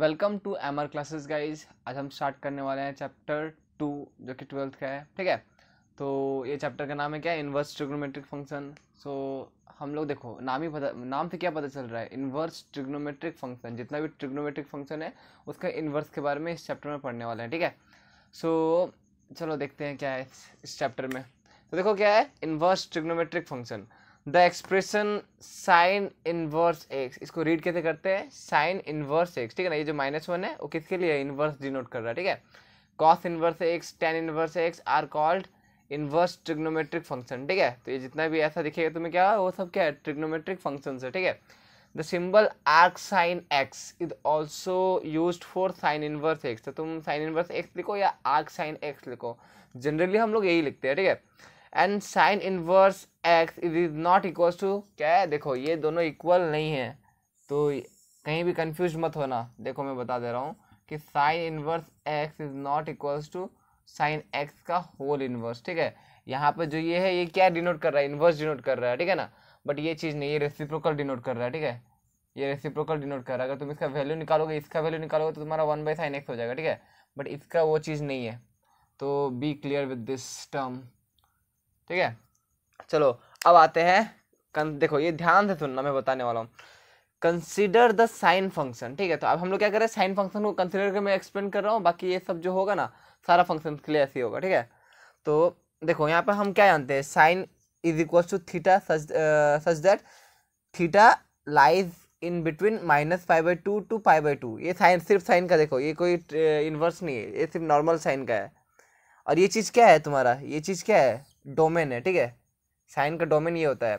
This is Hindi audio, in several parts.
Welcome to M R classes guys आज हम स्टार्ट करने वाले हैं चैप्टर टू जो कि ट्वेल्थ का है ठीक है तो ये चैप्टर का नाम है क्या इन्वर्स ट्रिग्नोमेट्रिक फंक्शन सो हम लोग देखो नाम ही पता नाम से क्या पता चल रहा है इन्वर्स ट्रिग्नोमेट्रिक फंक्शन जितना भी ट्रिग्नोमेट्रिक फंक्शन है उसका इन्वर्स के बारे में इस चैप्टर में पढ़ने वाले हैं ठीक है सो so, चलो देखते हैं क्या है इस चैप्टर में तो देखो क्या है inverse trigonometric function the expression sine inverse x इसको रीड कैसे करते हैं साइन इनवर्स एक्स ठीक है ना ये जो माइनस वन है वो किसके लिए इनवर्स डिनोट कर रहा है ठीक है cos inverse x tan inverse x are called inverse trigonometric function ठीक है तो ये जितना भी ऐसा दिखेगा तुम्हें क्या वो सब क्या है ट्रिग्नोमेट्रिक फंक्शन है ठीक है the symbol arc sine x is also use for sine inverse x तो तुम साइन इनवर्स एक्स लिखो या आर्क साइन एक्स लिखो जनरली हम लोग यही लिखते हैं ठीक है and sine inverse x is not equal to क्या है देखो ये दोनों इक्वल नहीं है तो कहीं भी कंफ्यूज मत होना देखो मैं बता दे रहा हूँ कि sine inverse x is not equals to sine x का होल इनवर्स ठीक है यहाँ पर जो ये है ये क्या डिनोट कर रहा है इनवर्स डिनोट कर रहा है ठीक है ना बट ये चीज़ नहीं ये रेसिप्रोकल डिनोट कर रहा है ठीक है ये रेसिप्रोकल डिनोट कर रहा है अगर तुम इसका वैल्यू निकालोगे इसका वैल्यू निकालोगे तो तुम्हारा वन बाई साइन एक्स हो जाएगा ठीक है बट इसका वो चीज़ नहीं है तो be clear with this term ठीक है चलो अब आते हैं देखो ये ध्यान से सुनना मैं बताने वाला हूँ कंसिडर द साइन फंक्शन ठीक है तो अब हम लोग क्या कर रहे हैं साइन फंक्शन को कंसिडर कर मैं एक्सप्लेन कर रहा हूँ बाकी ये सब जो होगा ना सारा फंक्शन के लिए ऐसे ही होगा ठीक है तो देखो यहाँ पर हम क्या जानते हैं sine is equal to theta such such that theta lies in between minus five by two to five by two ये साइन सिर्फ साइन का देखो ये कोई इन्वर्स uh, नहीं है ये सिर्फ नॉर्मल साइन का है और ये चीज़ क्या है तुम्हारा ये चीज़ क्या है डोमेन है ठीक है साइन का डोमेन ये होता है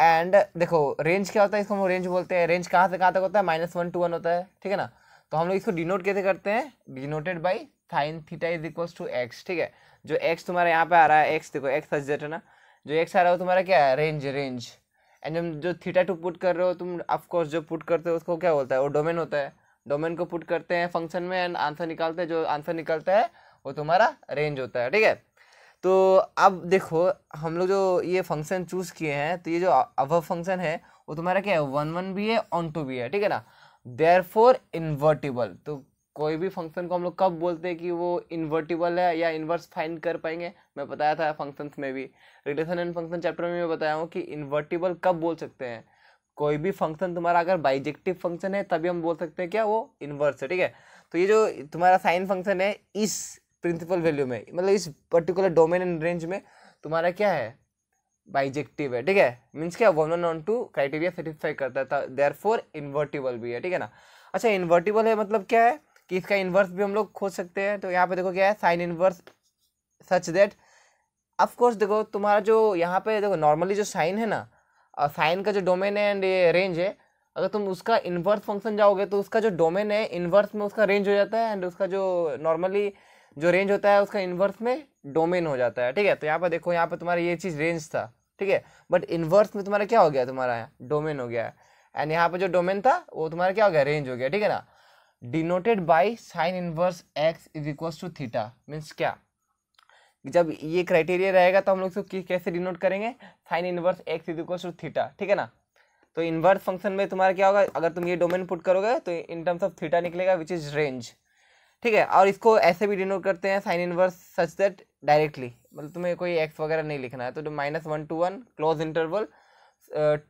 एंड देखो रेंज क्या होता है इसको हम रेंज बोलते हैं रेंज कहाँ से कहाँ तक होता है माइनस वन टू वन होता है ठीक है ना तो हम लोग इसको डिनोट कैसे करते हैं denoted by sine theta is equals to x ठीक है जो एक्स तुम्हारा यहाँ पे आ रहा है एक्स देखो एक्स जेट है ना जो एक्स आ रहा है तुम्हारा क्या है रेंज रेंज एंड जब जो थीटा टू पुट कर रहे हो तुम ऑफकोर्स जो पुट करते हो उसको क्या बोलता है वो डोमेन होता है डोमेन को पुट करते हैं फंक्शन में एंड आंसर निकालते हैं जो आंसर निकलता है वो तुम्हारा रेंज होता है ठीक है तो अब देखो हम लोग जो ये फंक्शन चूज़ किए हैं तो ये जो अव फंक्शन है वो तुम्हारा क्या है वन वन भी है ऑन टू भी है ठीक है ना देयर फोर इन्वर्टिबल तो कोई भी फंक्शन को हम लोग कब बोलते हैं कि वो इन्वर्टिबल है या इन्वर्स फाइन कर पाएंगे मैं बताया था फंक्शंस में भी रिलेशन एंड फंक्शन चैप्टर में मैं बताया हूँ कि इन्वर्टिबल कब बोल सकते हैं कोई भी फंक्शन तुम्हारा अगर बाइजेक्टिव फंक्शन है तभी हम बोल सकते हैं क्या वो इन्वर्स है ठीक है तो ये जो तुम्हारा साइन फंक्शन है इस प्रिंसिपल वैल्यू में मतलब इस पर्टिकुलर डोमेन एंड रेंज में तुम्हारा क्या है बाइजेक्टिव है ठीक है मीन्स क्या one one onto criteria satisfy करता था देयर फोर इन्वर्टिबल भी है ठीक है ना अच्छा इन्वर्टिबल है मतलब क्या है कि इसका इन्वर्स भी हम लोग खोज सकते हैं तो यहाँ पे देखो क्या है sine inverse such that of course देखो तुम्हारा जो यहाँ पे देखो नॉर्मली जो साइन है ना साइन का जो डोमेन है एंड ये रेंज है अगर तुम उसका इन्वर्स फंक्शन जाओगे तो उसका जो डोमेन है इन्वर्स में उसका रेंज हो जाता है एंड उसका जो नॉर्मली जो रेंज होता है उसका इन्वर्स में डोमेन हो जाता है ठीक है तो यहाँ पर देखो यहाँ पर तुम्हारा ये चीज़ रेंज था ठीक है बट इन्वर्स में तुम्हारा क्या हो गया तुम्हारा डोमेन हो गया है एंड यहाँ पर जो डोमेन था वो तुम्हारा क्या हो गया रेंज हो गया ठीक है ना denoted by sine inverse x is equals to theta means क्या जब ये क्राइटेरिया रहेगा तो हम लोग इसको कैसे डिनोट करेंगे sine inverse x is equal to theta ठीक है ना तो इन्वर्स फंक्शन में तुम्हारा क्या होगा अगर तुम ये डोमेन पुट करोगे तो इन टर्म्स ऑफ थीटा निकलेगा विच इज रेंज ठीक है और इसको ऐसे भी डिनोट करते हैं sine inverse such that directly मतलब तुम्हें कोई एक्स वगैरह नहीं लिखना है तो minus one to one close interval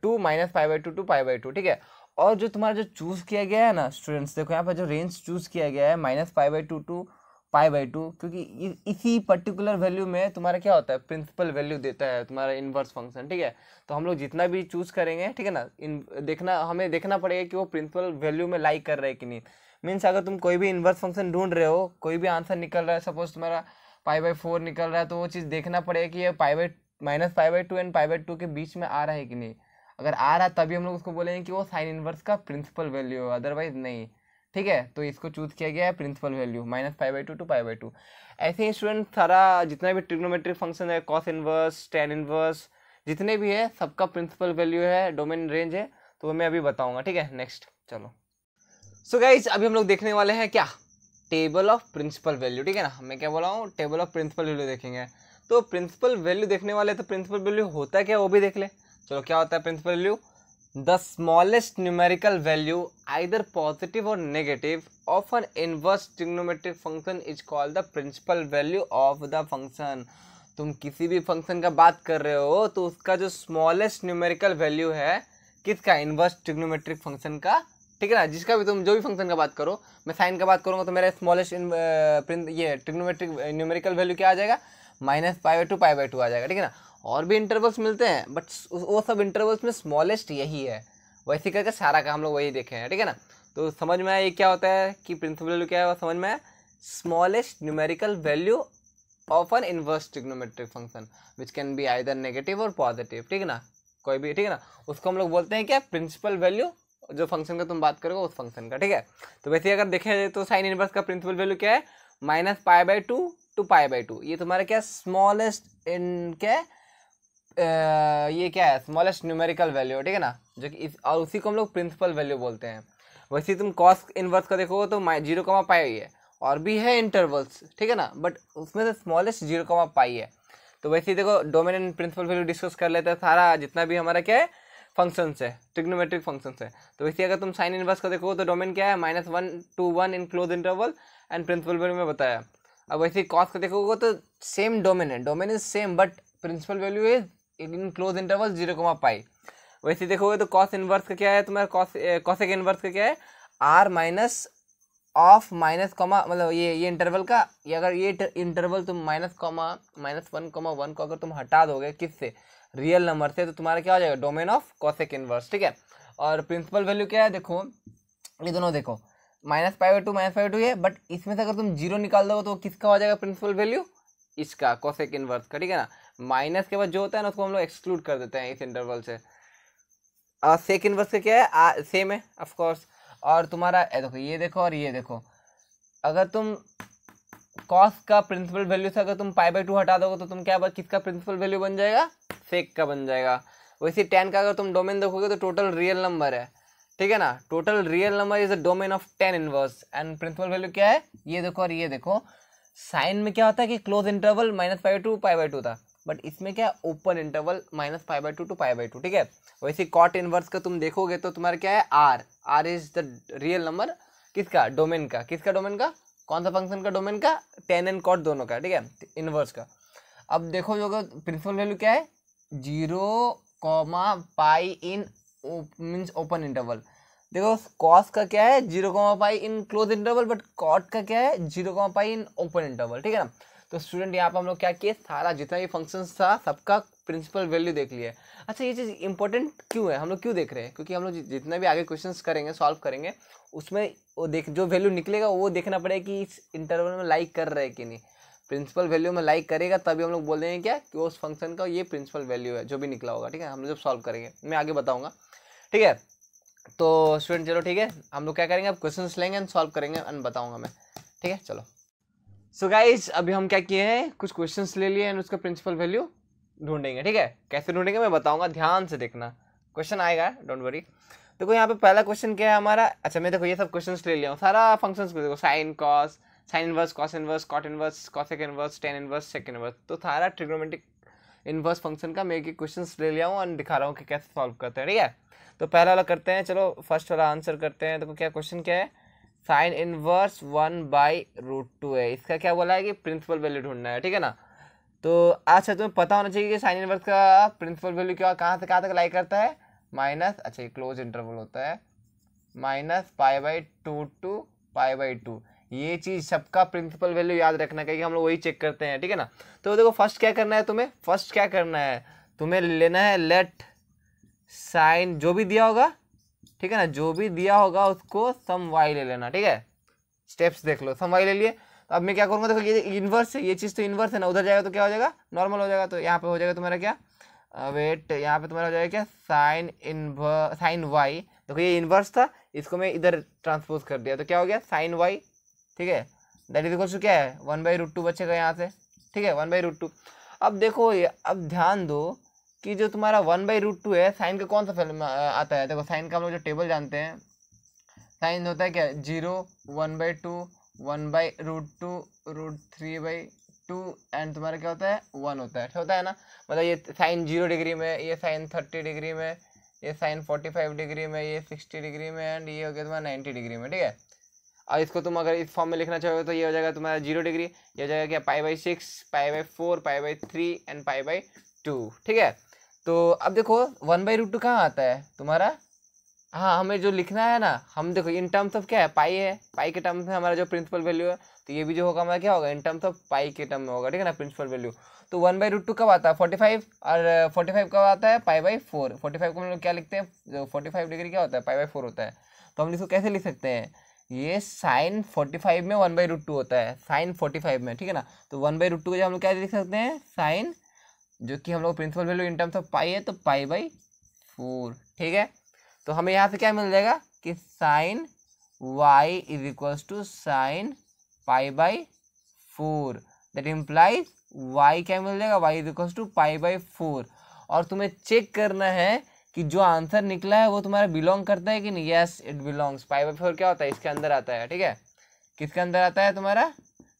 to minus five by two to five by two ठीक है और जो तुम्हारा जो चूज़ किया गया है ना स्टूडेंट्स देखो यहाँ पर जो रेंज चूज़ किया गया है minus five by two to five by two क्योंकि इसी पर्टिकुलर वैल्यू में तुम्हारा क्या होता है प्रिंसिपल वैल्यू देता है तुम्हारा इन्वर्स फंक्शन ठीक है तो हम लोग जितना भी चूज़ करेंगे ठीक है ना इन देखना हमें देखना पड़ेगा कि वो प्रिंसिपल वैल्यू में लाइक कर रहे हैं कि नहीं मीन्स अगर तुम कोई भी इन्वर्स फंक्शन ढूंढ रहे हो कोई भी आंसर निकल रहा है सपोज तुम्हारा पाई बाई फोर निकल रहा है तो वो चीज़ देखना पड़ेगा कि ये pi by minus pi by two and pi by two के बीच में आ रहा है कि नहीं अगर आ रहा है तभी हम लोग उसको बोलेंगे कि वो साइन इन्वर्स का प्रिंसिपल वैल्यू है अदरवाइज नहीं ठीक है तो इसको चूज किया गया है principal value minus five by two to five by two ऐसे ही स्टूडेंट सारा जितना भी ट्रिग्नोमेट्रिक फंक्शन है कॉस इनवर्स टेन इनवर्स जितने भी है सबका प्रिंसिपल वैल्यू है डोमेन रेंज है तो मैं अभी बताऊँगा ठीक है नेक्स्ट चलो सो so गाइज अभी हम लोग देखने वाले हैं क्या टेबल ऑफ प्रिंसिपल वैल्यू ठीक है ना मैं क्या बोला हूँ टेबल ऑफ प्रिंसिपल वैल्यू देखेंगे तो प्रिंसिपल वैल्यू देखने वाले तो प्रिंसिपल वैल्यू होता है क्या वो भी देख ले चलो क्या होता है principal value the smallest numerical value either positive or negative of an inverse trigonometric function is called the principal value of the function तुम किसी भी फंक्शन का बात कर रहे हो तो उसका जो स्मॉलेस्ट न्यूमेरिकल वैल्यू है किसका इनवर्स ट्रिग्नोमेट्रिक फंक्शन का ठीक है ना जिसका भी तुम जो भी फंक्शन का बात करो मैं साइन का बात करूँगा तो मेरा स्मॉलेस्ट प्रिंट uh, ये ट्रिग्नोमेट्रिक न्यूमेरिकल वैल्यू क्या आ जाएगा minus pi by two pi by two आ जाएगा ठीक है ना और भी इंटरवल्स मिलते हैं बट वो सब इंटरवल्स में स्मॉलेस्ट यही है वैसे करके सारा का हम लोग वही देखे हैं ठीक है ना तो समझ में आया ये क्या होता है कि प्रिंसिपल वैल्यू क्या है वो समझ में आया smallest numerical value of an inverse trigonometric function which can be either negative or positive ठीक है ना कोई भी ठीक है ना उसको हम लोग बोलते हैं क्या प्रिंसिपल वैल्यू जो फंक्शन का तुम बात करोगे उस फंक्शन का ठीक है तो वैसे अगर देखा जाए तो साइन इनवर्स का प्रिंसिपल वैल्यू क्या है minus pi by two to pi by two ये तुम्हारा क्या स्मॉलेस्ट इन क्या है ये क्या है स्मॉलेस्ट न्यूमेरिकल वैल्यू ठीक है ना जो कि इस और उसी को हम लोग प्रिंसिपल वैल्यू बोलते हैं वैसे तुम कॉस इनवर्स का देखोगे तो जीरो कमा पाई है और भी है इंटरवल्स ठीक है ना बट उसमें से स्मॉलेस्ट जीरो कमा पाई है तो वैसे ही देखो डोमिनेंट प्रिंसिपल वैल्यू डिस्कस कर लेते हैं सारा जितना भी हमारा क्या है फंक्शंस है ट्रिग्नोमेट्रिक फंक्शंस है तो वैसे अगर तुम साइन इनवर्स का देखो तो डोमेन क्या है minus one to one in close interval and principal value में बताया अब वैसे कॉस का देखोगे तो सेम डोमेन है domain is same but principal value is in close interval zero comma pi वैसे देखोगे तो कॉस इनवर्स का क्या है तुम्हारा कॉस कॉसेक इनवर्स का क्या है R minus of minus comma मतलब ये ये इंटरवल का ये अगर ये इंटरवल तुम minus comma minus one comma one को अगर तुम हटा दोगे किससे रियल नंबर से तो तुम्हारा क्या हो जाएगा डोमेन ऑफ कॉसेक इनवर्स ठीक है और प्रिंसिपल वैल्यू क्या है देखो ये दोनों देखो minus five two minus five two है बट इसमें से अगर तुम जीरो निकाल दोगे तो किसका हो जाएगा प्रिंसिपल वैल्यू इसका कॉसेक इनवर्स का ठीक है ना माइनस के बाद जो होता है ना उसको हम लोग एक्सक्लूड कर देते हैं इस इंटरवल से और सेक इनवर्स का क्या है आ, सेम है ऑफकोर्स और तुम्हारा ए, देखो ये देखो और ये देखो अगर तुम कॉस का प्रिंसिपल वैल्यू से अगर तुम पाई बाई टू हटा दोगे तो तुम क्या किसका प्रिंसिपल वैल्यू बन जाएगा सेक का बन जाएगा वैसे टेन का अगर तुम डोमेन देखोगे तो टोटल रियल नंबर है ठीक है ना total real number is the domain of tan inverse and principal value क्या है ये देखो और ये देखो साइन में क्या होता है कि close interval minus five two pi by two था बट इसमें क्या है open interval minus five by two to five by two ठीक है वैसे कॉट इनवर्स का तुम देखोगे तो तुम्हारा क्या है R R is the real number किसका डोमेन का किसका डोमेन का कौन सा फंक्शन का डोमेन का टेन एंड कॉट दोनों का ठीक है इनवर्स का अब देखो जो प्रिंसिपल वैल्यू क्या है zero comma pi in means open interval देखो कॉस का क्या है zero comma pi in close interval but cot का क्या है zero comma pi in open interval ठीक है ना तो स्टूडेंट यहाँ पर हम लोग क्या किए सारा जितना भी फंक्शन था सबका प्रिंसिपल वैल्यू देख लिया अच्छा ये चीज़ इंपॉर्टेंट क्यों है हम लोग क्यों देख रहे हैं क्योंकि हम लोग जितना भी आगे क्वेश्चंस करेंगे सॉल्व करेंगे उसमें वो देख जो वैल्यू निकलेगा वो देखना पड़ेगा कि इस इंटरवल में लाइक कर रहे हैं कि नहीं प्रिंसिपल वैल्यू में लाइक करेगा तभी हम लोग बोल देंगे क्या कि उस फंक्शन का ये प्रिंसिपल वैल्यू है जो भी निकला होगा ठीक है हम जब सॉल्व करेंगे मैं आगे बताऊंगा ठीक है तो स्टूडेंट चलो ठीक है हम लोग क्या करेंगे अब क्वेश्चन लेंगे एंड सॉल्व करेंगे एंड बताऊंगा मैं ठीक है चलो सो so गाइज अभी हम क्या किए हैं कुछ क्वेश्चन ले लिए एंड उसका प्रिंसिपल वैल्यू ढूंढेंगे ठीक है कैसे ढूंढेंगे मैं बताऊँगा ध्यान से देखना क्वेश्चन आएगा डोंट वरी देखो यहाँ पे पहला क्वेश्चन क्या है हमारा अच्छा मैं देखो ये सब क्वेश्चन ले लिया हूँ सारा फंक्शन देखो sine cos sine inverse cos inverse cot inverse cosec inverse tan inverse sec inverse तो सारा ट्रिग्नोमेटिक इनवर्स फंक्शन का मैं एक क्वेश्चन ले लिया हूँ एंड दिखा रहा हूँ कि कैसे सॉल्व करते हैं ठीक है तो पहला वाला करते हैं चलो फर्स्ट वाला आंसर करते हैं तो क्या क्वेश्चन क्या है sine inverse one by root two है इसका क्या बोला है कि प्रिंसिपल वैल्यू ढूंढना है ठीक है ना तो अच्छा तुम्हें पता होना चाहिए कि साइन इनवर्स का प्रिंसिपल वैल्यू क्या कहाँ से कहाँ तक लाइक करता है माइनस अच्छा ये क्लोज इंटरवल होता है minus pi by two to pi by two ये चीज़ सबका प्रिंसिपल वैल्यू याद रखना क्योंकि हम लोग वही चेक करते हैं ठीक है ना तो देखो फर्स्ट क्या करना है तुम्हें फर्स्ट क्या करना है तुम्हें लेना है लेट साइन जो भी दिया होगा ठीक है ना जो भी दिया होगा उसको सम वाई ले लेना ठीक है स्टेप्स देख लो सम वाई ले लिए तो अब मैं क्या करूँगा देखो ये इन्वर्स है ये चीज़ तो इन्वर्स है ना उधर जाएगा तो क्या हो जाएगा नॉर्मल हो जाएगा तो यहाँ पे हो जाएगा तुम्हारा क्या वेट यहाँ पे तुम्हारा हो जाएगा क्या साइन इन साइन वाई देखो ये इन्वर्स था इसको मैं इधर ट्रांसपोज कर दिया तो क्या हो गया साइन वाई ठीक है दैट इज इक्वल्स टू क्या है वन बाई रूट टू बचेगा यहाँ से ठीक है वन बाई रूट टू अब देखो ये अब ध्यान दो कि जो तुम्हारा वन बाई रूट टू है साइन का कौन सा फिल्म आता है देखो साइन का हम लोग जो टेबल जानते हैं साइन होता है क्या zero one by two one by root two root three by two and तुम्हारा क्या होता है वन होता है होता है ना मतलब ये साइन जीरो डिग्री में ये साइन थर्टी डिग्री में ये साइन फोर्टी फाइव डिग्री में ये सिक्सटी डिग्री में एंड ये हो गया तुम्हारा नाइन्टी डिग्री में ठीक है और इसको तुम अगर इस फॉर्म में लिखना चाहोगे तो ये हो जाएगा तुम्हारा जीरो डिग्री ये हो जाएगा क्या pi by six pi by four pi by three and pi by two ठीक है तो अब देखो वन बाई रूट टू कहाँ आता है तुम्हारा हाँ हमें जो लिखना है ना हम देखो इन टर्म्स ऑफ क्या है पाई है पाई के टर्म्स में हमारा जो प्रिंसिपल वैल्यू है तो ये भी जो होगा हमारा क्या होगा इन टर्म्स ऑफ पाई के टर्म में होगा ठीक है ना प्रिंसिपल वैल्यू तो वन बाई रूट टू कब आता है फोर्टी फाइव और फोर्टी uh, फाइव कब आता है pi by four forty five को हम लोग क्या लिखते हैं फोर्टी फाइव डिग्री क्या होता है पाई बाई फोर होता है तो हम इसको कैसे लिख सकते हैं ये साइन फोर्टी फाइव में वन बाई रूट टू होता है साइन फोर्टी फाइव में ठीक है ना तो वन बाई रूट टू को हम लोग क्या देख सकते हैं साइन जो कि हम लोग principal value in terms of pi है तो पाई बाई फोर ठीक है तो हमें यहाँ से क्या मिल जाएगा कि sine y is equals to sine pi by four that implies y क्या मिल जाएगा y is equals to pi by four और तुम्हें चेक करना है कि जो आंसर निकला है वो तुम्हारा बिलोंग करता है कि नहीं yes it belongs pi by four क्या होता है इसके अंदर आता है ठीक है किसके अंदर आता है तुम्हारा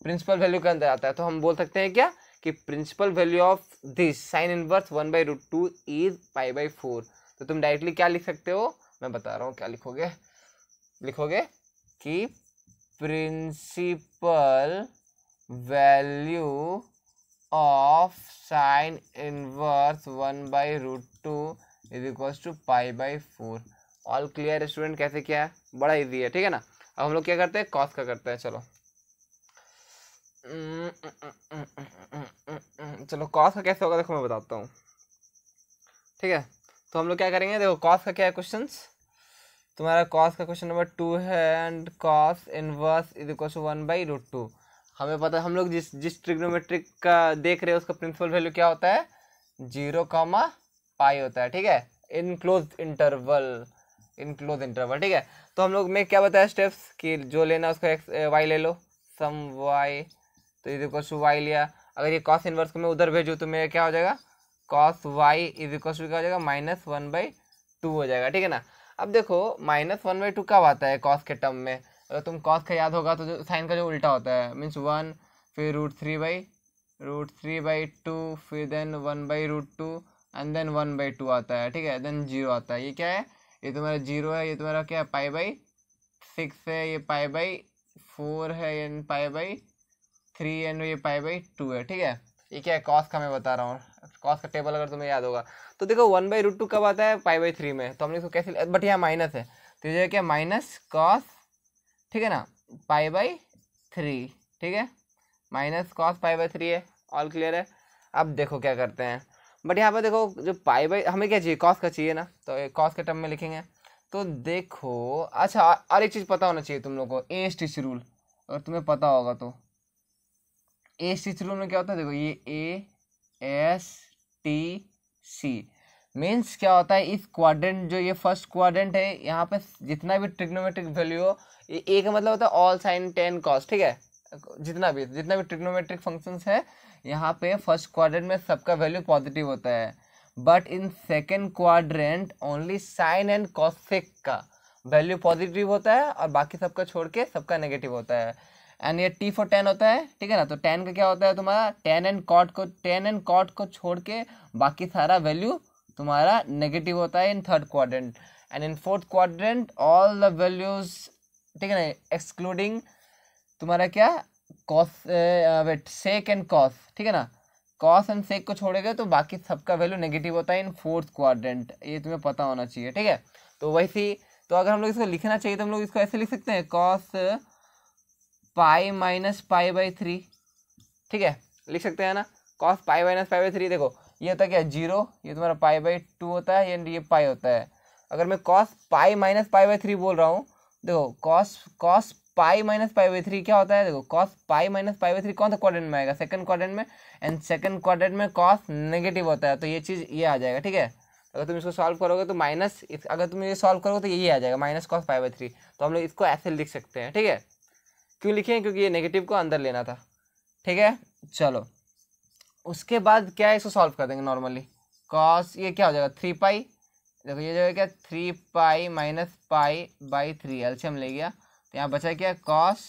प्रिंसिपल वैल्यू के अंदर आता है तो हम बोल सकते हैं क्या कि principal value of this sine inverse one by root two is pi by four तो तुम डायरेक्टली क्या लिख सकते हो मैं बता रहा हूँ क्या लिखोगे लिखोगे कि principal value of sine inverse one by root two is equals to pi by four all clear student कैसे किया है बड़ा इजी है ठीक है ना अब हम लोग क्या करते हैं कॉस का करते हैं चलो चलो कॉस का कैसे होगा देखो मैं बताता हूँ ठीक है तो हम लोग क्या करेंगे देखो कॉस का क्या है क्वेश्चन तुम्हारा कॉस का क्वेश्चन नंबर टू है and cos inverse is equal to one by root two हमें पता हम लोग जिस जिस ट्रिग्नोमेट्रिक का देख रहे हैं उसका प्रिंसिपल वैल्यू क्या होता है जीरो कॉमा पाई होता है ठीक है in close interval in close interval ठीक है तो हम लोग में क्या बताया स्टेप्स कि जो लेना उसको एक्स वाई ले लो सम वाई तो इज इक्वल टू वाई लिया अगर ये कॉस इनवर्स को मैं उधर भेजूँ तो मेरा क्या हो जाएगा cos y is equal to क्या हो जाएगा माइनस वन बाई टू हो जाएगा ठीक है ना अब देखो माइनस वन बाई टू कब आता है कॉस के टर्म में अगर तुम कॉस का याद होगा तो जो साइन का जो उल्टा होता है मीन्स वन फिर root three by root three by two फिर then one by root two and then one by two आता है ठीक है देन जीरो आता है ये क्या है ये तुम्हारा जीरो है ये तुम्हारा क्या है पाई बाई सिक्स है ये पाई बाई फोर है and pi by three and ये पाई बाई टू है ठीक है ये क्या है कॉस का मैं बता रहा हूँ कॉस का टेबल अगर तुम्हें याद होगा तो देखो वन बाई रूट टू कब आता है पाई बाई थ्री में तो हमने इसको कैसे बट यहाँ माइनस है तो ये क्या माइनस कॉस ठीक है ना पाई बाई थ्री ठीक है minus cos pi by three है ऑल क्लियर है अब देखो क्या करते हैं बट यहाँ पर देखो जो पाई बाई हमें क्या चाहिए कॉस का चाहिए ना तो कॉस के टर्म में लिखेंगे तो देखो अच्छा और एक चीज़ पता होना चाहिए तुम लोग को ए स्टिच रूल अगर तुम्हें पता होगा तो ए स्टिच रूल में क्या होता है देखो ये A S T C means क्या होता है इस क्वाड्रेंट जो ये फर्स्ट क्वाड्रेंट है यहाँ पे जितना भी ट्रिग्नोमेट्रिक वैल्यू हो ये ए का मतलब होता है ऑल साइन टेन कॉस ठीक है जितना भी जितना भी ट्रिग्नोमेट्रिक फंक्शंस है यहाँ पे फर्स्ट क्वाड्रेंट में सबका वैल्यू पॉजिटिव होता है but in second quadrant only sine and cosec का वैल्यू पॉजिटिव होता है और बाकी सबका छोड़ के सबका नेगेटिव होता है एंड ये टी फॉर टेन होता है ठीक है ना तो टेन का क्या होता है तुम्हारा टेन एंड कॉट को टेन एंड कॉट को छोड़ के बाकी सारा वैल्यू तुम्हारा नेगेटिव होता है in third quadrant and in fourth quadrant all the values ठीक है ना एक्सक्लूडिंग तुम्हारा क्या cos wait sec and cos ठीक है ना कॉस एंड सेक को छोड़ेगा तो बाकी सबका वैल्यू नेगेटिव होता है इन फोर्थ क्वाड्रेंट ये तुम्हें पता होना चाहिए ठीक है तो वैसे तो अगर हम लोग इसको लिखना चाहिए तो हम लोग इसको ऐसे लिख सकते हैं cos pi minus pi by three ठीक है लिख सकते हैं ना cos pi minus pi by three देखो ये होता है क्या जीरो ये तुम्हारा पाई बाई टू होता है एंड ये पाई होता है अगर मैं cos pi minus pi by three बोल रहा हूँ देखो cos cos pi minus pi by three क्या होता है देखो cos pi minus pi by three कौन सा क्वाड्रेंट में आएगा सेकंड क्वाड्रेंट में एंड सेकंड क्वाड्रेंट में कॉस नेगेटिव होता है तो ये चीज़ ये आ जाएगा ठीक है अगर तुम इसको सॉल्व करोगे तो माइनस अगर तुम ये सॉल्व करोगे तो यही आ जाएगा minus cos five by three तो हम लोग इसको ऐसे लिख सकते हैं ठीक है क्यों लिखे क्योंकि ये नेगेटिव को अंदर लेना था ठीक है चलो उसके बाद क्या है इसको सॉल्व कर देंगे नॉर्मली कॉस ये क्या हो जाएगा थ्री पाई देखो ये जो है क्या three pi minus pi by three एल्शियम ले गया तो यहाँ बचा क्या cos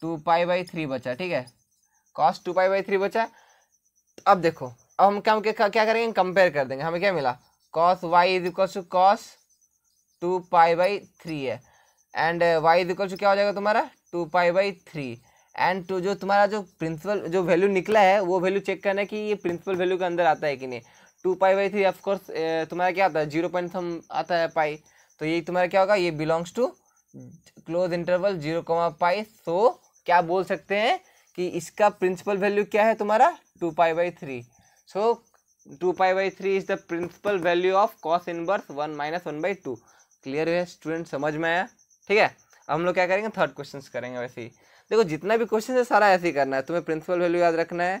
two pi by three बचा ठीक है cos two pi by three बचा अब देखो अब हम क्या क्या, करेंगे कंपेयर कर देंगे हमें क्या मिला cos y is equal to cos two pi by three है and y is equal to क्या हो जाएगा तुम्हारा two pi by three and two जो तुम्हारा जो प्रिंसिपल जो वैल्यू निकला है वो वैल्यू चेक करना है कि ये प्रिंसिपल वैल्यू के अंदर आता है कि नहीं two pi by three of course तुम्हारा क्या आता है जीरो पॉइंट सम आता है पाई तो ये तुम्हारा क्या होगा ये belongs to close interval zero comma pi so तो क्या बोल सकते हैं कि इसका प्रिंसिपल वैल्यू क्या है तुम्हारा two pi by three so two pi by three is the principal value of cos inverse one minus one by two clear है स्टूडेंट समझ में आया ठीक है अब हम लोग क्या करेंगे थर्ड क्वेश्चन करेंगे वैसे ही देखो जितना भी क्वेश्चन है सारा ऐसे ही करना है तुम्हें प्रिंसिपल वैल्यू याद रखना है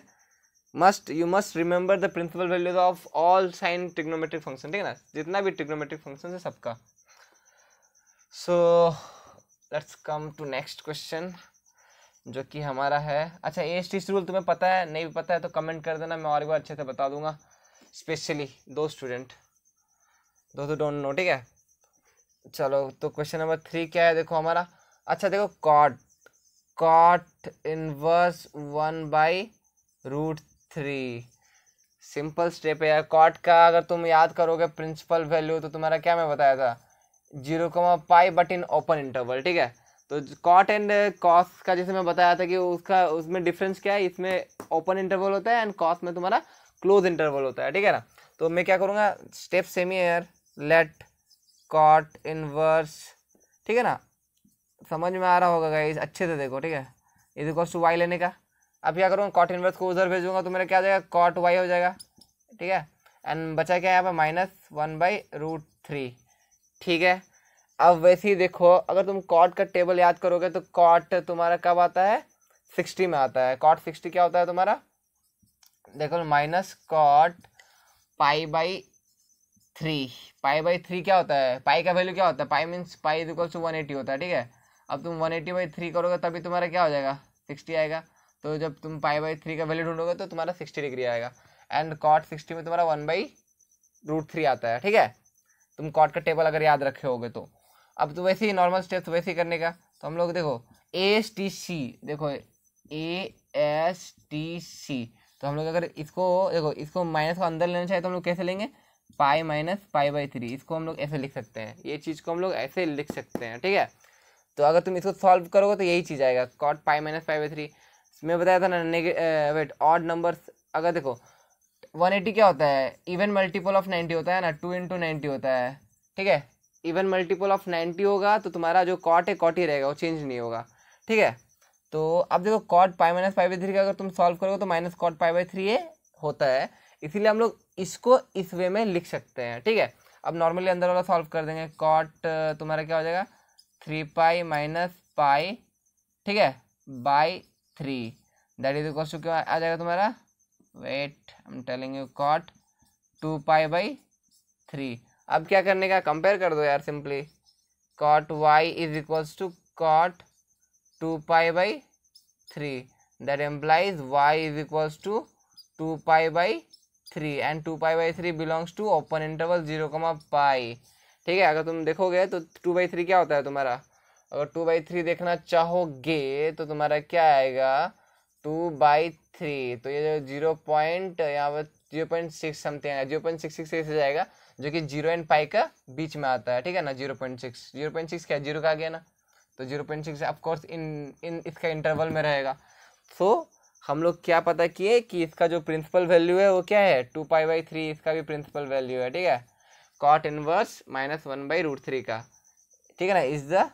must you must remember the principal values of all sine trigonometric function ठीक है ना जितना भी ट्रिग्नोमेट्रिक फंक्शन है सबका so so, let's come to next question जो कि हमारा है अच्छा एज टीस रूल तुम्हें पता है नहीं पता है तो कमेंट कर देना मैं और एक बार अच्छे से बता दूंगा स्पेशली दो स्टूडेंट दो तो डोंट नो ठीक है चलो तो क्वेश्चन नंबर थ्री क्या है देखो हमारा अच्छा देखो cot cot inverse one by root three simple step है यार कॉट का अगर तुम याद करोगे प्रिंसिपल वैल्यू तो तुम्हारा क्या मैं बताया था zero comma pi but in open interval ठीक है तो कॉट एंड कॉस का जैसे मैं बताया था कि उसका उसमें डिफरेंस क्या है इसमें ओपन इंटरवल होता है एंड कॉस में तुम्हारा क्लोज इंटरवल होता है ठीक है ना तो मैं क्या करूँगा step same here let cot inverse ठीक है ना समझ में आ रहा होगा गाइज अच्छे से देखो ठीक है इज इक्वल्स टू वाई लेने का अब क्या करूँगा कॉट इनवर्स को उधर भेजूंगा तो मेरा क्या हो जाएगा कॉट वाई हो जाएगा ठीक है एंड बचा क्या है यहाँ पर minus one by root three ठीक है अब वैसे ही देखो अगर तुम कॉट का टेबल याद करोगे तो कॉट तुम्हारा कब आता है सिक्सटी में आता है कॉट सिक्सटी क्या होता है तुम्हारा देखो minus cot pi by three pi by three क्या होता है पाई का वैल्यू क्या होता है pi means pi equals to one eighty होता है ठीक है अब तुम वन एटी बाई थ्री करोगे तभी तुम्हारा क्या हो जाएगा सिक्सटी आएगा तो जब तुम पाई बाई थ्री का वैल्यू ढूंढोगे तो तुम्हारा सिक्सटी डिग्री आएगा एंड कॉट सिक्सटी में तुम्हारा वन बाई रूट थ्री आता है ठीक है तुम कॉट का टेबल अगर याद रखे होगे तो अब तो वैसे ही नॉर्मल स्टेप्स वैसे ही करने का तो हम लोग देखो ए एस टी सी देखो ए एस टी सी तो हम लोग अगर इसको देखो इसको माइनस को अंदर लेना चाहिए तो हम लोग कैसे लेंगे pi minus pi by three इसको हम लोग ऐसे लिख सकते हैं ये चीज़ को हम लोग ऐसे लिख सकते हैं ठीक है तो अगर तुम इसको सॉल्व करोगे तो यही चीज़ आएगा cot pi minus pi by three मैं बताया था ना नेगे वेट ऑड नंबर्स अगर देखो वन एटी क्या होता है इवन मल्टीपल ऑफ नाइन्टी होता है ना टू इंटू नाइन्टी होता है ठीक है इवन मल्टीपल ऑफ नाइन्टी होगा तो तुम्हारा जो कॉट है कॉट ही रहेगा वो चेंज नहीं होगा ठीक है तो अब देखो cot pi minus pi by three का अगर तुम सॉल्व करोगे तो minus cot pi by three ये होता है इसीलिए हम लोग इसको इस वे में लिख सकते हैं ठीक है अब नॉर्मली अंदर वाला सॉल्व कर देंगे कॉट तुम्हारा क्या हो जाएगा थ्री पाई माइनस पाई ठीक है by three that is equal to क्या आ जाएगा तुम्हारा wait I am telling you cot two pi by three अब क्या करने का कंपेयर कर दो यार simply cot y is equals to cot two pi by three that implies y is equals to to pi by three and two pi by three belongs to open interval zero comma pi ठीक है अगर तुम देखोगे तो टू बाई थ्री क्या होता है तुम्हारा अगर टू बाई थ्री देखना चाहोगे तो तुम्हारा क्या आएगा टू बाई थ्री तो ये जो जीरो पॉइंट यहाँ पर zero point six something zero point six six six जाएगा जो कि जीरो एंड पाई का बीच में आता है ठीक है ना zero point six zero point six क्या जीरो का आ गया ना तो zero point six of course in in इसका इंटरवल में रहेगा सो so, हम लोग क्या पता किए कि इसका जो प्रिंसिपल वैल्यू है वो क्या है टू पाई बाई थ्री इसका भी प्रिंसिपल वैल्यू है ठीक है cot inverse minus one by root three का ठीक है ना is the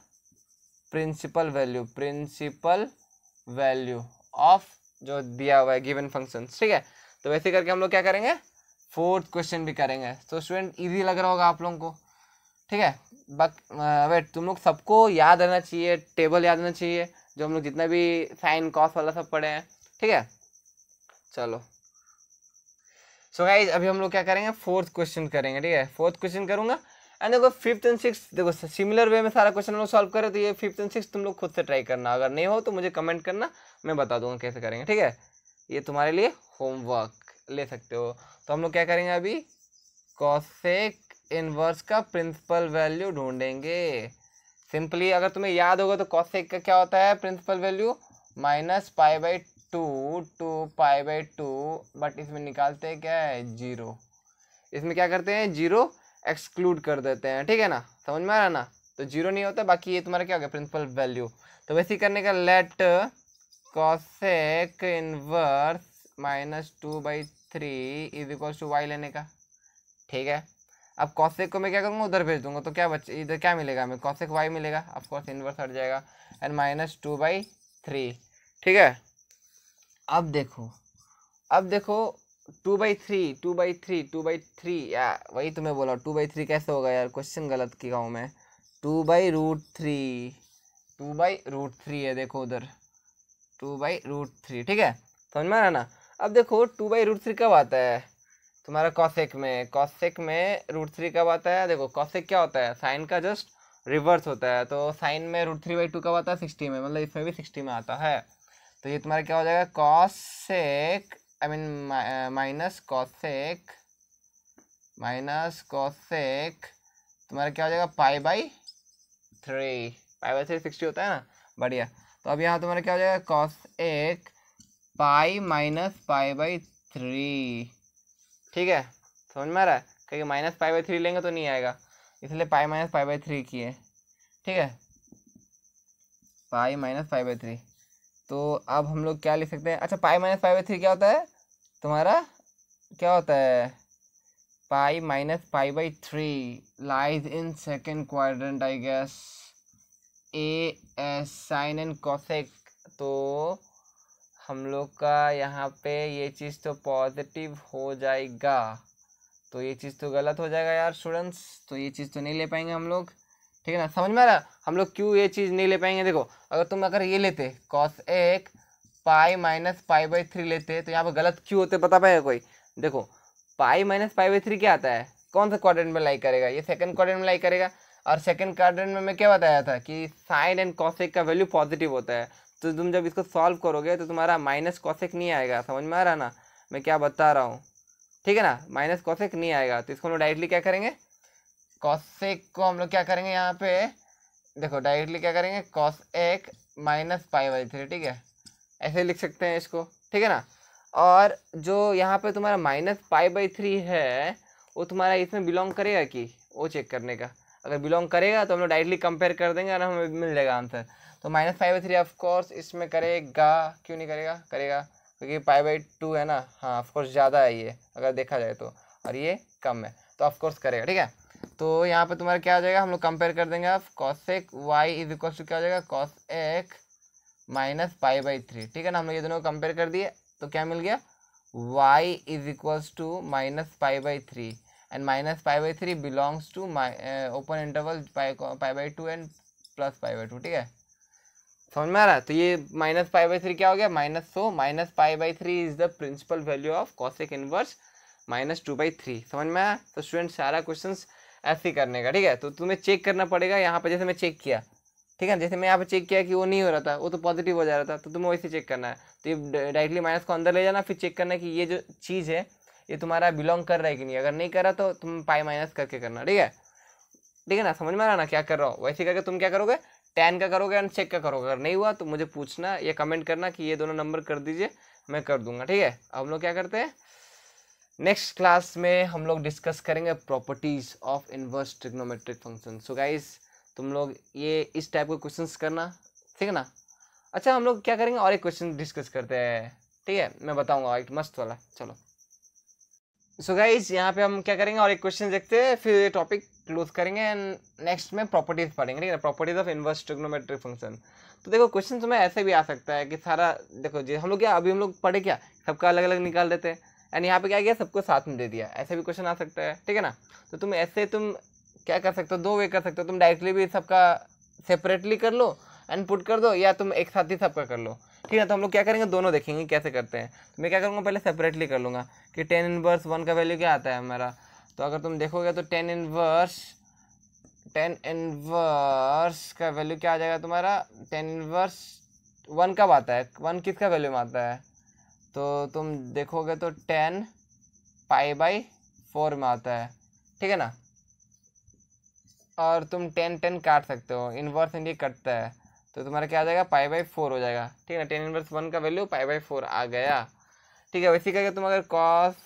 principal value principal value of जो दिया हुआ है गिवन फंक्शन ठीक है तो वैसे करके हम लोग क्या करेंगे फोर्थ क्वेश्चन भी करेंगे तो स्टूडेंट ईजी लग रहा होगा आप लोगों को ठीक है बक वेट तुम लोग सबको याद रहना चाहिए टेबल याद रहना चाहिए जो हम लोग जितना भी साइन कॉस वाला सब पढ़े हैं ठीक है चलो सो so गाइज अभी हम लोग क्या करेंगे फोर्थ क्वेश्चन करेंगे ठीक है फोर्थ क्वेश्चन करूंगा एंड देखो फिफ्थ एंड सिक्स देखो सिमिलर वे में सारा क्वेश्चन हम लोग सॉल्व करें तो ये फिफ्थ एंड सिक्स तुम लोग खुद से ट्राई करना अगर नहीं हो तो मुझे कमेंट करना मैं बता दूंगा कैसे करेंगे ठीक है ये तुम्हारे लिए होमवर्क ले सकते हो तो हम लोग क्या करेंगे अभी कॉसेक इनवर्स का प्रिंसिपल वैल्यू ढूंढेंगे सिंपली अगर तुम्हें याद होगा तो कॉसेक का क्या होता है principal value minus pi by two to pi by two but इसमें निकालते हैं क्या है जीरो इसमें क्या करते हैं जीरो एक्सक्लूड कर देते हैं ठीक है ना समझ में आ रहा ना तो जीरो नहीं होता बाकी ये तुम्हारा क्या हो गया प्रिंसिपल वैल्यू तो वैसे ही करने का let cosec inverse minus two by three is equal to y लेने का ठीक है अब कॉसेक को मैं क्या करूँगा उधर भेज दूंगा तो क्या बच इधर क्या मिलेगा हमें कॉसेक वाई मिलेगा ऑफकोर्स इनवर्स हट जाएगा and minus two by three ठीक है अब देखो अब देखो two by three two by three two by three या वही तो मैं बोला टू बाई थ्री कैसे होगा यार क्वेश्चन गलत किया हूँ मैं two by root three two by root three है देखो उधर टू बाई रूट थ्री ठीक है समझ में आ रहा ना अब देखो टू बाई रूट थ्री कब आता है तुम्हारा कॉसेक में कॉशेक में रूट थ्री कब आता है देखो कॉसेक क्या होता है साइन का जस्ट रिवर्स होता है तो साइन में रूट थ्री बाई टू कब आता है सिक्सटी में मतलब इसमें भी सिक्सटी में आता है तो ये तुम्हारा क्या हो जाएगा cosec I mean minus cosec minus cosec तुम्हारा क्या हो जाएगा pi by three pi by three sixty होता है ना बढ़िया तो अब यहाँ तुम्हारा क्या हो जाएगा cosec pi minus pi by three ठीक है समझ में आ रहा है क्योंकि माइनस पाई बाई थ्री लेंगे तो नहीं आएगा इसलिए pi minus pi by three किए ठीक है pi minus five by three तो अब हम लोग क्या लिख सकते हैं अच्छा pi minus five by three क्या होता है तुम्हारा क्या होता है pi minus five by three lies in second quadrant I guess a sine and cosec तो हम लोग का यहाँ पे ये चीज़ तो पॉजिटिव हो जाएगा तो ये चीज़ तो गलत हो जाएगा यार स्टूडेंट्स तो ये चीज़ तो नहीं ले पाएंगे हम लोग ठीक है ना समझ में आ रहा हम लोग क्यों ये चीज़ नहीं ले पाएंगे देखो अगर तुम अगर ये लेते cosec pi minus pi by three लेते तो यहाँ पर गलत क्यों होते बता पाएगा कोई देखो pi minus pi by three क्या आता है कौन सा क्वाड्रेंट में लाइक करेगा ये सेकंड क्वाड्रेंट में लाइक करेगा और सेकेंड क्वाड्रेंट में मैं क्या बताया था कि साइन एंड कॉसेक का वैल्यू पॉजिटिव होता है तो तुम जब इसको सॉल्व करोगे तो तुम्हारा माइनस कॉसेक नहीं आएगा समझ में आ रहा ना मैं क्या बता रहा हूँ ठीक है ना माइनस कॉसेक नहीं आएगा तो इसको हम लोग डायरेक्टली क्या करेंगे कॉसेक को हम लोग क्या करेंगे यहाँ पे देखो डायरेक्टली क्या करेंगे कॉस एक माइनस पाई बाई थ्री ठीक है ऐसे लिख सकते हैं इसको ठीक है ना और जो यहाँ पे तुम्हारा माइनस पाई बाई थ्री है वो तुम्हारा इसमें बिलोंग करेगा कि वो चेक करने का अगर बिलोंग करेगा तो हम लोग डायरेक्टली कंपेयर कर देंगे और हमें मिल जाएगा आंसर तो minus five by three of course इसमें करेगा क्यों नहीं करेगा करेगा क्योंकि फाइव बाई टू है ना हाँ ऑफकोर्स ज़्यादा है ये अगर देखा जाए तो और ये कम है तो ऑफकोर्स करेगा ठीक है तो यहाँ पर तुम्हारा क्या हो जाएगा हम लोग कंपेयर कर देंगे आप कॉस एक वाई इज इक्वल टू क्या हो जाएगा कॉस एक माइनस फाइव बाई थ्री ठीक है ना हम लोग ये दोनों कंपेयर कर दिए तो क्या मिल गया y is equals to minus five by three and minus pi by three belongs to my open interval pi pi by two and plus pi by two ठीक है समझ में आ रहा है तो ये माइनस पाई बाई थ्री क्या हो गया minus so minus pi by three is the principal value of cosec inverse minus two by three समझ में आया तो स्टूडेंट सारा क्वेश्चन ऐसे ही करने का ठीक है तो तुम्हें चेक करना पड़ेगा यहाँ पर जैसे मैं चेक किया ठीक है जैसे मैं यहाँ पर चेक किया कि वो नहीं हो रहा था वो तो पॉजिटिव हो जा रहा था तो तुम्हें वैसे चेक करना है तो ये डायरेक्टली माइनस को अंदर ले जाना फिर चेक करना कि ये जो चीज़ है ये तुम्हारा बिलोंग कर रहा है कि नहीं अगर नहीं कर रहा तो तुम पाई माइनस करके करना ठीक है ठीक है ना समझ में आ रहा ना क्या कर रहा हो वैसे करके तुम क्या करोगे टेन का करोगे एंड चेक का करोगे अगर नहीं हुआ तो मुझे पूछना या कमेंट करना कि ये दोनों नंबर कर दीजिए मैं कर दूंगा ठीक है हम लोग क्या करते हैं नेक्स्ट क्लास में हम लोग डिस्कस करेंगे properties of inverse trigonometric function so guys तुम लोग ये इस टाइप के क्वेश्चंस करना ठीक है ना अच्छा हम लोग क्या करेंगे और एक क्वेश्चन डिस्कस करते हैं ठीक है मैं बताऊंगा एक मस्त वाला चलो सो गाइज यहाँ पे हम क्या करेंगे और एक क्वेश्चन देखते हैं फिर ये टॉपिक क्लोज करेंगे एंड नेक्स्ट में प्रॉपर्टीज पढ़ेंगे ठीक है properties of inverse trigonometric function तो देखो क्वेश्चन में ऐसे भी आ सकता है कि सारा देखो जी हम लोग क्या अभी हम लोग पढ़े क्या सबका अलग अलग निकाल देते हैं एंड यहाँ पे क्या किया सबको साथ में दे दिया ऐसे भी क्वेश्चन आ सकता है ठीक है ना तो तुम ऐसे तुम क्या कर सकते हो दो वे कर सकते हो तुम डायरेक्टली भी सबका सेपरेटली कर लो एंड पुट कर दो या तुम एक साथ ही सबका कर लो ठीक है तो हम लोग क्या करेंगे दोनों देखेंगे कैसे करते हैं तो मैं क्या करूँगा पहले सेपरेटली कर लूँगा कि टेन इनवर्स वन का वैल्यू क्या आता है हमारा तो अगर तुम देखोगे तो टेन इनवर्स टेन इनवर्स का वैल्यू क्या आ जाएगा तुम्हारा टेन इनवर्स वन कब आता है वन किसका वैल्यू में आता है तो तुम देखोगे तो टेन पाई बाई फोर में आता है ठीक है ना और तुम टेन टेन काट सकते हो इनवर्स इंडिया कटता है तो तुम्हारा क्या आ जाएगा पाई बाई फोर हो जाएगा ठीक है ना टेन इनवर्स वन का वैल्यू पाई बाई फोर आ गया ठीक है वैसे करके तुम अगर cos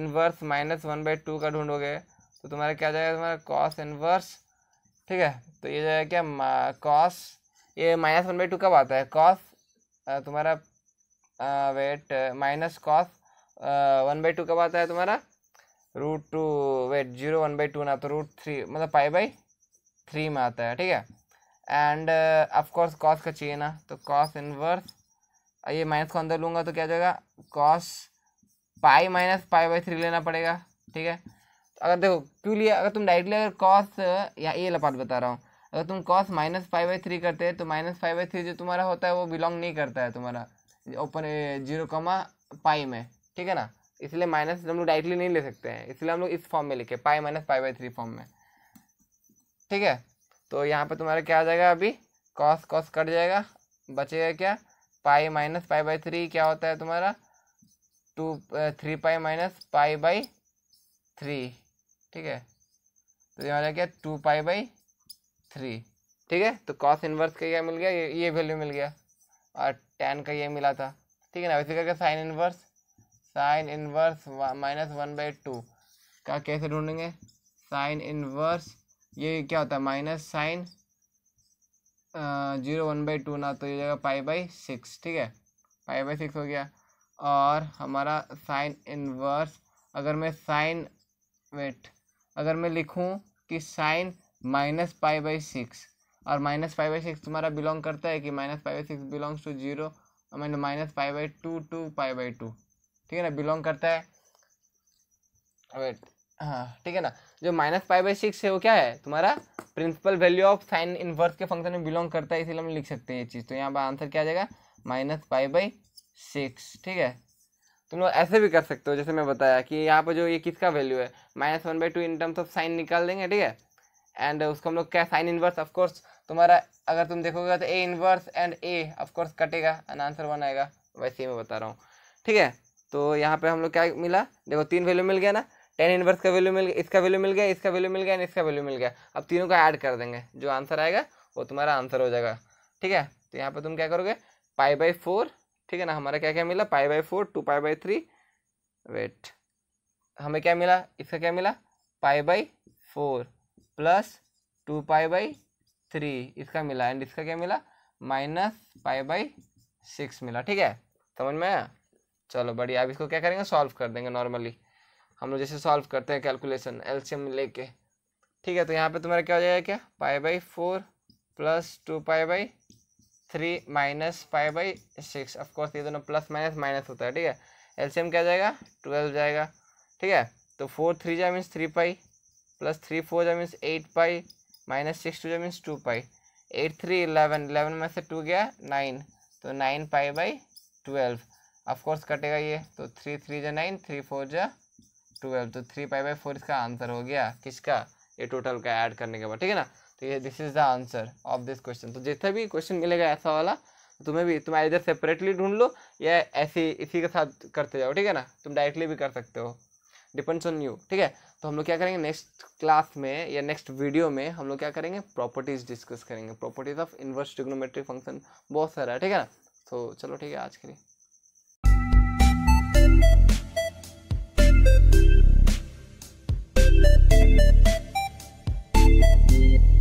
inverse minus one by two का ढूंढोगे तो तुम्हारा क्या आ जाएगा तुम्हारा कॉस इनवर्स ठीक है तो ये जाएगा क्या कॉस ये माइनस वन बाई टू कब आता है कॉस तुम्हारा wait minus cos one by two कब आता है तुम्हारा root two wait zero one by two ना तो रूट थ्री मतलब पाई बाई थ्री में आता है ठीक है एंड अफकोर्स कॉस का चाहिए ना तो कॉस इनवर्स ये माइनस को अंदर लूँगा तो क्या जाएगा cos pi minus pi by three लेना पड़ेगा ठीक है तो अगर देखो क्यों लिया अगर तुम डायरेक्टली अगर कॉस या ये लपात बता रहा हूँ अगर तुम cos minus five by three करते हैं तो माइनस फाइव बाई थ्री जो तुम्हारा होता है वो बिलोंग नहीं करता है तुम्हारा ओपन जीरो कमा पाई में ठीक है ना इसलिए माइनस हम लोग डायरेक्टली नहीं ले सकते हैं इसलिए हम लोग इस फॉर्म में लिखे pi minus five by three form में ठीक है तो यहाँ पर तुम्हारा क्या आ जाएगा अभी कॉस कॉस कट जाएगा बचेगा क्या pi minus pi by three क्या होता है तुम्हारा two three pi minus pi by three ठीक है तो यहाँ क्या टू पाई बाई थ्री ठीक है तो कॉस इन्वर्स का क्या मिल गया ये, ये वैल्यू मिल गया और टेन का ये मिला था ठीक है ना वैसे करके sine inverse sine inverse minus one by two का कैसे ढूंढेंगे साइन इन्वर्स ये क्या होता है minus sine zero one by two ना तो ये जाएगा पाई बाई सिक्स ठीक है पाई बाई सिक्स हो गया और हमारा साइन इनवर्स अगर मैं साइन वेट अगर मैं लिखूं कि sine minus pi by six और माइनस फाइव बाई सिक्स तुम्हारा बिलोंग करता है कि minus five by six belongs to zero मैंने minus five by two to five by two ठीक है ना बिलोंग करता है वेट हाँ ठीक है ना जो माइनस फाइव बाई सिक्स है वो क्या है तुम्हारा principal value of sine inverse के फंक्शन में बिलोंग करता है इसीलिए हम लिख सकते हैं ये चीज़ तो यहाँ पर आंसर क्या आ जाएगा माइनस फाइव बाई सिक्स ठीक है तुम लोग ऐसे भी कर सकते हो जैसे मैं बताया कि यहाँ पर जो ये किसका वैल्यू है minus one by two in terms of sine निकाल देंगे ठीक है एंड उसको हम लोग क्या साइन इनवर्स ऑफकोर्स तुम्हारा अगर तुम देखोगे तो A inverse and A of course कटेगा एंड आंसर वन आएगा वैसे ही मैं बता रहा हूँ ठीक है तो यहाँ पे हम लोग क्या मिला देखो तीन वैल्यू मिल गया ना टेन इनवर्स का वैल्यू मिल गया इसका वैल्यू मिल गया इसका वैल्यू मिल गया एंड इसका वैल्यू मिल गया अब तीनों का ऐड कर देंगे जो आंसर आएगा वो तुम्हारा आंसर हो जाएगा ठीक है तो यहाँ पर तुम क्या करोगे पाई बाई फोर ठीक है ना हमारा क्या क्या मिला pi by four two pi by three wait हमें क्या मिला इसका क्या मिला pi by four plus two pi by three इसका मिला एंड इसका क्या मिला माइनस पाई बाई सिक्स मिला ठीक है समझ में आया चलो बढ़िया अब इसको क्या करेंगे सॉल्व कर देंगे नॉर्मली हम लोग जैसे सॉल्व करते हैं कैलकुलेशन एल्शियम लेके ठीक है तो यहाँ पे तुम्हारा क्या हो जाएगा क्या pi by four plus two pi by three minus five by six of course ये दोनों प्लस माइनस माइनस होता है ठीक है एल्शियम क्या जाएगा ट्वेल्व जाएगा ठीक है तो फोर थ्री जा means three pi plus three four जा means eight pi minus six two जा means two pi eight three eleven eleven में से टू गया नाइन तो nine pi by twelve of course कटेगा ये तो थ्री थ्री जा नाइन थ्री फोर जा ट्वेल्व तो थ्री पाई बाई फोर इसका आंसर हो गया किसका ये टोटल का ऐड करने के बाद ठीक है ना तो ये this is the answer of this question तो जितना भी क्वेश्चन मिलेगा ऐसा वाला तो तुम्हें भी तुम्हें इधर सेपरेटली ढूंढ लो या ऐसे इसी के साथ करते जाओ ठीक है ना तुम डायरेक्टली भी कर सकते हो डिपेंड्स ऑन यू ठीक है तो हम लोग क्या करेंगे नेक्स्ट क्लास में या नेक्स्ट वीडियो में हम लोग क्या करेंगे प्रॉपर्टीज़ डिस्कस करेंगे properties of inverse trigonometric function बहुत सारा है ठीक है ना तो चलो ठीक है आज के लिए Thank you.